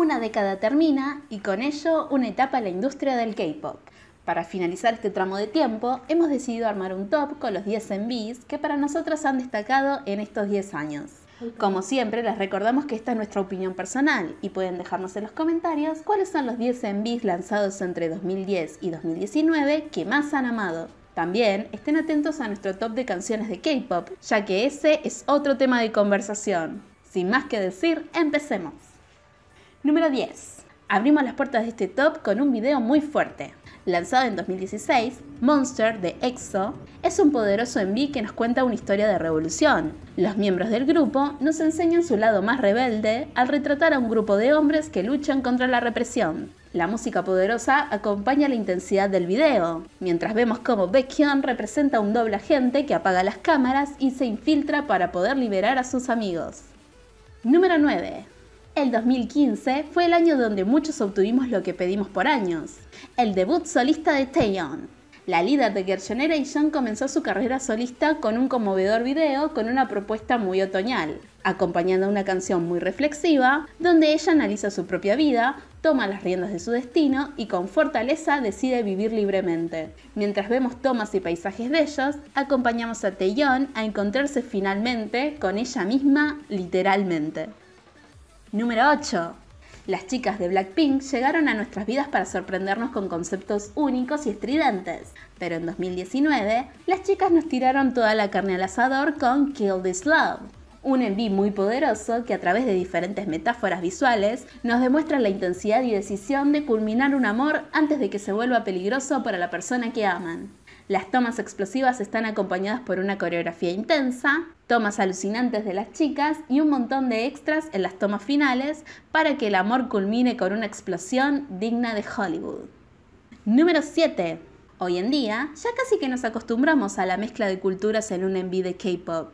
Una década termina y con ello una etapa en la industria del K-pop. Para finalizar este tramo de tiempo, hemos decidido armar un top con los 10 MVs que para nosotros han destacado en estos 10 años. Como siempre, les recordamos que esta es nuestra opinión personal y pueden dejarnos en los comentarios cuáles son los 10 MVs lanzados entre 2010 y 2019 que más han amado. También estén atentos a nuestro top de canciones de K-pop, ya que ese es otro tema de conversación. Sin más que decir, empecemos. Número 10. Abrimos las puertas de este top con un video muy fuerte. Lanzado en 2016, Monster de EXO es un poderoso MV que nos cuenta una historia de revolución. Los miembros del grupo nos enseñan su lado más rebelde al retratar a un grupo de hombres que luchan contra la represión. La música poderosa acompaña la intensidad del video, mientras vemos cómo Baekhyun representa a un doble agente que apaga las cámaras y se infiltra para poder liberar a sus amigos. Número 9. El 2015 fue el año donde muchos obtuvimos lo que pedimos por años, el debut solista de Taeyeon. La líder de Girl Generation comenzó su carrera solista con un conmovedor video con una propuesta muy otoñal, acompañando una canción muy reflexiva, donde ella analiza su propia vida, toma las riendas de su destino y con fortaleza decide vivir libremente. Mientras vemos tomas y paisajes de ellos, acompañamos a Taeyeon a encontrarse finalmente con ella misma literalmente. Número 8. Las chicas de Blackpink llegaron a nuestras vidas para sorprendernos con conceptos únicos y estridentes. Pero en 2019, las chicas nos tiraron toda la carne al asador con Kill This Love, un envío muy poderoso que a través de diferentes metáforas visuales nos demuestra la intensidad y decisión de culminar un amor antes de que se vuelva peligroso para la persona que aman. Las tomas explosivas están acompañadas por una coreografía intensa, tomas alucinantes de las chicas y un montón de extras en las tomas finales para que el amor culmine con una explosión digna de Hollywood. Número 7. Hoy en día ya casi que nos acostumbramos a la mezcla de culturas en un envío de K-Pop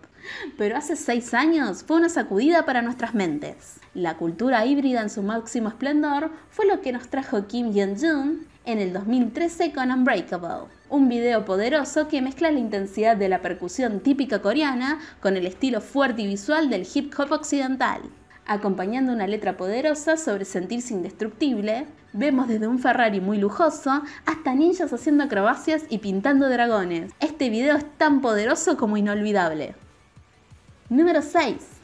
pero hace 6 años fue una sacudida para nuestras mentes. La cultura híbrida en su máximo esplendor fue lo que nos trajo Kim jong un en el 2013 con Unbreakable, un video poderoso que mezcla la intensidad de la percusión típica coreana con el estilo fuerte y visual del hip hop occidental. Acompañando una letra poderosa sobre sentirse indestructible, vemos desde un Ferrari muy lujoso hasta ninjas haciendo acrobacias y pintando dragones. Este video es tan poderoso como inolvidable. Número 6.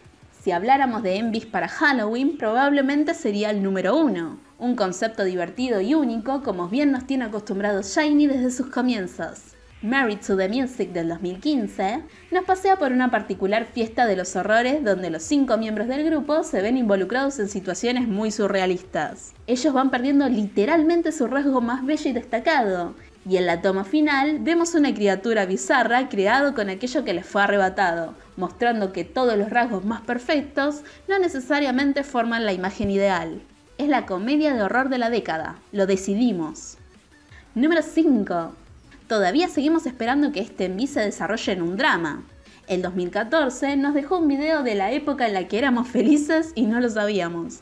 Si habláramos de Envies para Halloween, probablemente sería el número uno. Un concepto divertido y único, como bien nos tiene acostumbrado Shiny desde sus comienzos. Married to the Music del 2015 nos pasea por una particular fiesta de los horrores donde los cinco miembros del grupo se ven involucrados en situaciones muy surrealistas. Ellos van perdiendo literalmente su rasgo más bello y destacado, y en la toma final vemos una criatura bizarra creado con aquello que le fue arrebatado, mostrando que todos los rasgos más perfectos no necesariamente forman la imagen ideal. Es la comedia de horror de la década, lo decidimos. Número 5. Todavía seguimos esperando que este envíe se desarrolle en un drama. El 2014 nos dejó un video de la época en la que éramos felices y no lo sabíamos.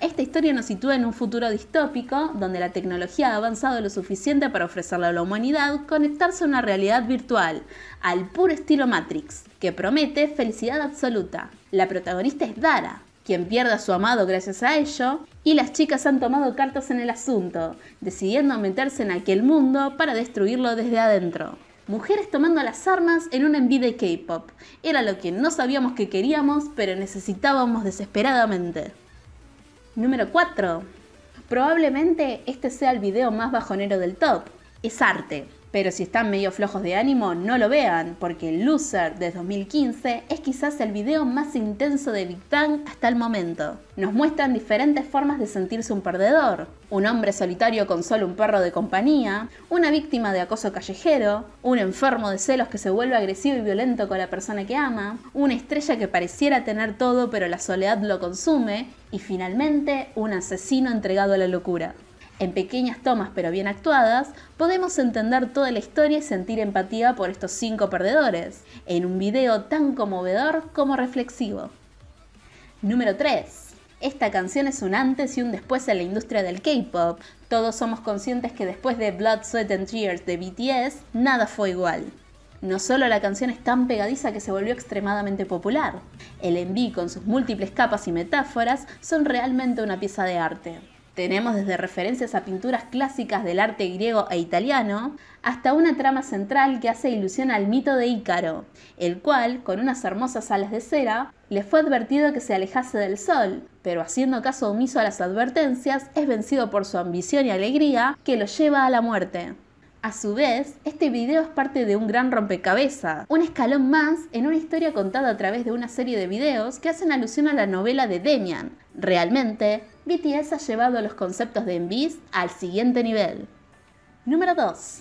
Esta historia nos sitúa en un futuro distópico, donde la tecnología ha avanzado lo suficiente para ofrecerle a la humanidad conectarse a una realidad virtual, al puro estilo Matrix, que promete felicidad absoluta. La protagonista es Dara, quien pierde a su amado gracias a ello, y las chicas han tomado cartas en el asunto, decidiendo meterse en aquel mundo para destruirlo desde adentro. Mujeres tomando las armas en un envidia de K-pop. Era lo que no sabíamos que queríamos, pero necesitábamos desesperadamente. Número 4. Probablemente este sea el video más bajonero del top. Es arte. Pero si están medio flojos de ánimo, no lo vean, porque El Loser de 2015 es quizás el video más intenso de Big hasta el momento. Nos muestran diferentes formas de sentirse un perdedor, un hombre solitario con solo un perro de compañía, una víctima de acoso callejero, un enfermo de celos que se vuelve agresivo y violento con la persona que ama, una estrella que pareciera tener todo pero la soledad lo consume, y finalmente un asesino entregado a la locura. En pequeñas tomas pero bien actuadas, podemos entender toda la historia y sentir empatía por estos cinco perdedores, en un video tan conmovedor como reflexivo. Número 3. Esta canción es un antes y un después en la industria del K-pop. Todos somos conscientes que después de Blood, Sweat and Tears de BTS, nada fue igual. No solo la canción es tan pegadiza que se volvió extremadamente popular, el MV con sus múltiples capas y metáforas son realmente una pieza de arte. Tenemos desde referencias a pinturas clásicas del arte griego e italiano, hasta una trama central que hace ilusión al mito de Ícaro, el cual, con unas hermosas alas de cera, le fue advertido que se alejase del sol, pero haciendo caso omiso a las advertencias, es vencido por su ambición y alegría que lo lleva a la muerte. A su vez, este video es parte de un gran rompecabezas, un escalón más en una historia contada a través de una serie de videos que hacen alusión a la novela de Demian. Realmente, BTS ha llevado los conceptos de Envis al siguiente nivel. Número 2.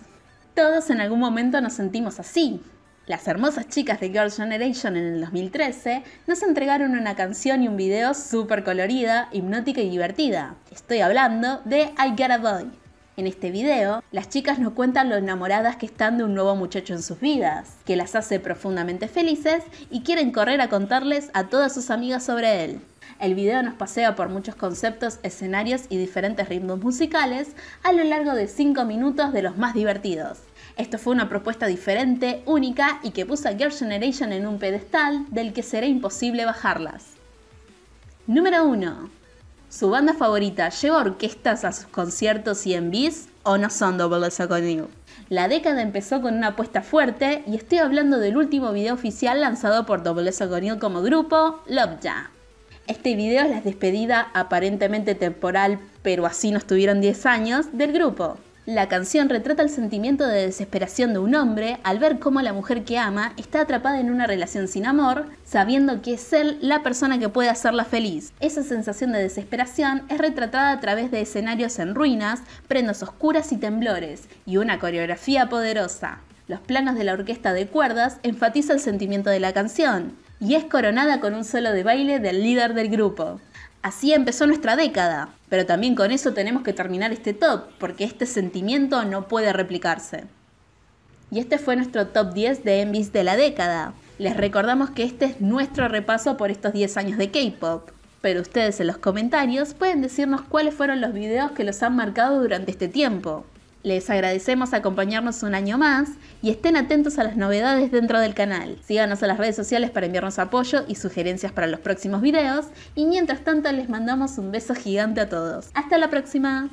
Todos en algún momento nos sentimos así. Las hermosas chicas de Girl's Generation en el 2013 nos entregaron una canción y un video súper colorida, hipnótica y divertida. Estoy hablando de I Got a Boy, en este video, las chicas nos cuentan lo enamoradas que están de un nuevo muchacho en sus vidas, que las hace profundamente felices y quieren correr a contarles a todas sus amigas sobre él. El video nos pasea por muchos conceptos, escenarios y diferentes ritmos musicales a lo largo de 5 minutos de los más divertidos. Esto fue una propuesta diferente, única y que puso a Girl Generation en un pedestal del que será imposible bajarlas. Número 1. ¿Su banda favorita lleva orquestas a sus conciertos y en bis o no son Double conmigo? La década empezó con una apuesta fuerte y estoy hablando del último video oficial lanzado por Double O'Connell como grupo, Love Jam. Este video es la despedida aparentemente temporal, pero así no estuvieron 10 años, del grupo. La canción retrata el sentimiento de desesperación de un hombre al ver cómo la mujer que ama está atrapada en una relación sin amor, sabiendo que es él la persona que puede hacerla feliz. Esa sensación de desesperación es retratada a través de escenarios en ruinas, prendas oscuras y temblores, y una coreografía poderosa. Los planos de la orquesta de cuerdas enfatizan el sentimiento de la canción, y es coronada con un solo de baile del líder del grupo. Así empezó nuestra década, pero también con eso tenemos que terminar este top, porque este sentimiento no puede replicarse. Y este fue nuestro top 10 de envies de la década. Les recordamos que este es nuestro repaso por estos 10 años de K-Pop, pero ustedes en los comentarios pueden decirnos cuáles fueron los videos que los han marcado durante este tiempo. Les agradecemos acompañarnos un año más y estén atentos a las novedades dentro del canal. Síganos a las redes sociales para enviarnos apoyo y sugerencias para los próximos videos y mientras tanto les mandamos un beso gigante a todos. Hasta la próxima.